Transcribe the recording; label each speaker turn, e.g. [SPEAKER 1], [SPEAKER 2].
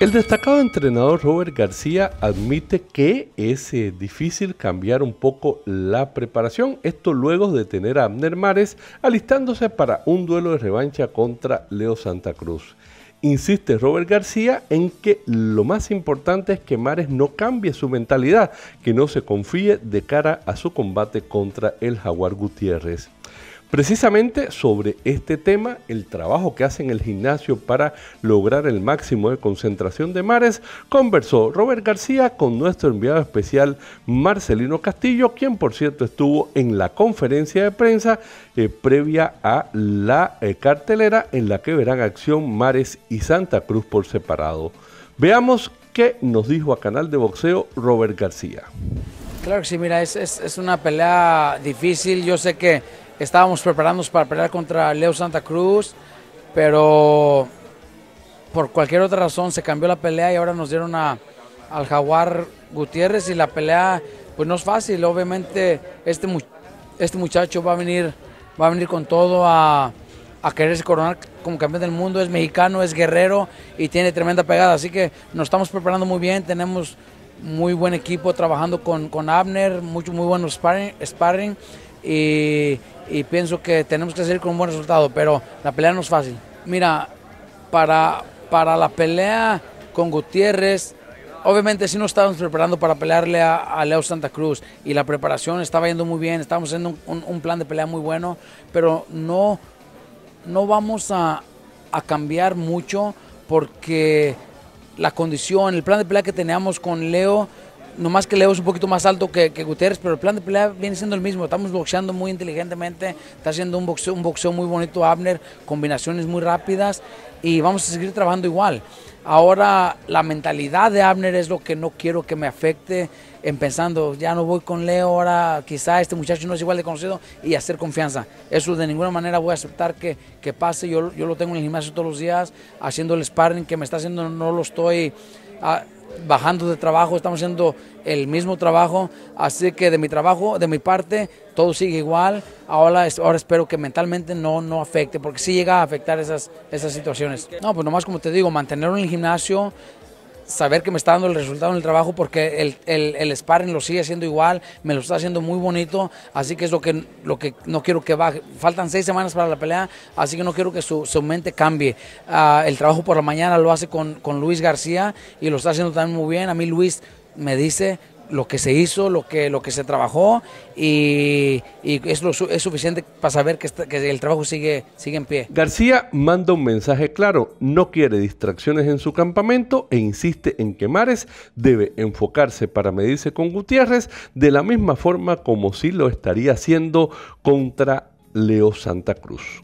[SPEAKER 1] El destacado entrenador Robert García admite que es eh, difícil cambiar un poco la preparación, esto luego de tener a Abner Mares alistándose para un duelo de revancha contra Leo Santa Cruz. Insiste Robert García en que lo más importante es que Mares no cambie su mentalidad, que no se confíe de cara a su combate contra el Jaguar Gutiérrez. Precisamente sobre este tema, el trabajo que hace en el gimnasio para lograr el máximo de concentración de mares, conversó Robert García con nuestro enviado especial Marcelino Castillo, quien por cierto estuvo en la conferencia de prensa eh, previa a la eh, cartelera en la que verán acción Mares y Santa Cruz por separado. Veamos qué nos dijo a Canal de Boxeo Robert García.
[SPEAKER 2] Claro que sí, mira, es una pelea difícil, yo sé que estábamos preparándonos para pelear contra Leo Santa Cruz, pero por cualquier otra razón se cambió la pelea y ahora nos dieron a, al Jaguar Gutiérrez y la pelea pues no es fácil, obviamente este, este muchacho va a venir va a venir con todo a, a, quererse coronar como campeón del mundo, es mexicano, es guerrero y tiene tremenda pegada, así que nos estamos preparando muy bien, tenemos muy buen equipo trabajando con, con Abner, mucho, muy buenos sparring y, pienso que tenemos que salir con un buen resultado, pero la pelea no es fácil. Mira, para, para la pelea con Gutiérrez, obviamente sí nos estábamos preparando para pelearle a, Leo Santa Cruz y la preparación estaba yendo muy bien, estábamos haciendo un, un, un plan de pelea muy bueno, pero no, no vamos a, a, cambiar mucho porque la condición, el plan de pelea que teníamos con Leo nomás que Leo es un poquito más alto que, que, Gutiérrez, pero el plan de pelea viene siendo el mismo. Estamos boxeando muy inteligentemente, está haciendo un boxeo, un boxeo muy bonito Abner, combinaciones muy rápidas y vamos a seguir trabajando igual. Ahora la mentalidad de Abner es lo que no quiero que me afecte en pensando, ya no voy con Leo, ahora quizá este muchacho no es igual de conocido y hacer confianza. Eso de ninguna manera voy a aceptar que, pase, yo, yo lo tengo en el gimnasio todos los días, haciendo el sparring que me está haciendo, no lo estoy... Ah, bajando de trabajo, estamos haciendo el mismo trabajo, así que de mi trabajo, de mi parte, todo sigue igual, ahora, ahora espero que mentalmente no, no afecte, porque sí llega a afectar esas, esas situaciones. No, pues nomás como te digo, mantener en el gimnasio, saber que me está dando el resultado en el trabajo porque el, el, sparring lo sigue haciendo igual, me lo está haciendo muy bonito, así que es lo que, lo que no quiero que baje. Faltan seis semanas para la pelea, así que no quiero que su, su mente cambie. Ah, el trabajo por la mañana lo hace con, con Luis García y lo está haciendo también muy bien. A mí Luis me dice lo que se hizo, lo que, lo que se trabajó y, y es, lo, suficiente para saber que, el trabajo sigue, sigue en pie.
[SPEAKER 1] García manda un mensaje claro, no quiere distracciones en su campamento e insiste en que Mares debe enfocarse para medirse con Gutiérrez de la misma forma como si lo estaría haciendo contra Leo Santa Cruz.